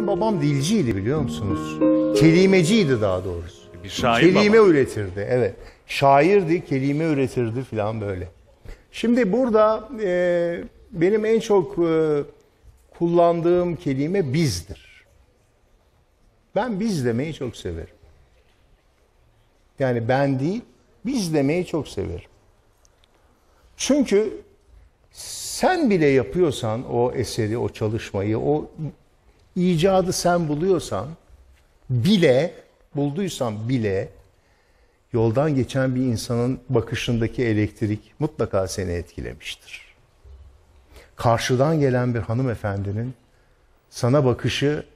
Benim babam dilciydi biliyor musunuz? Kelimeciydi daha doğrusu. Bir şair kelime baba. üretirdi evet. Şairdi, kelime üretirdi falan böyle. Şimdi burada e, benim en çok e, kullandığım kelime bizdir. Ben biz demeyi çok severim. Yani ben değil, biz demeyi çok severim. Çünkü sen bile yapıyorsan o eseri, o çalışmayı, o icadı sen buluyorsan bile, bulduysan bile yoldan geçen bir insanın bakışındaki elektrik mutlaka seni etkilemiştir. Karşıdan gelen bir hanımefendinin sana bakışı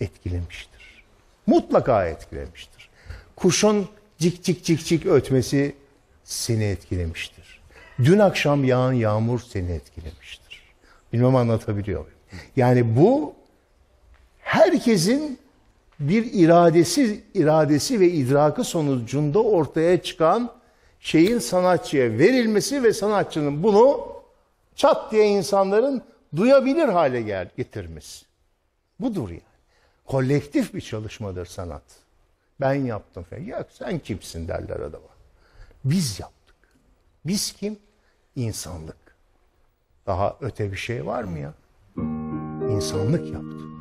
etkilemiştir. Mutlaka etkilemiştir. Kuşun cik cik cik cik ötmesi seni etkilemiştir. Dün akşam yağan yağmur seni etkilemiştir. Bilmem anlatabiliyor muyum? Yani bu herkesin bir iradesi iradesi ve idrakı sonucunda ortaya çıkan şeyin sanatçıya verilmesi ve sanatçının bunu çat diye insanların duyabilir hale gel getirmesi. Budur yani. Kolektif bir çalışmadır sanat. Ben yaptım falan. sen kimsin derler adama. Biz yaptık. Biz kim? İnsanlık. Daha öte bir şey var mı ya? İnsanlık yaptı.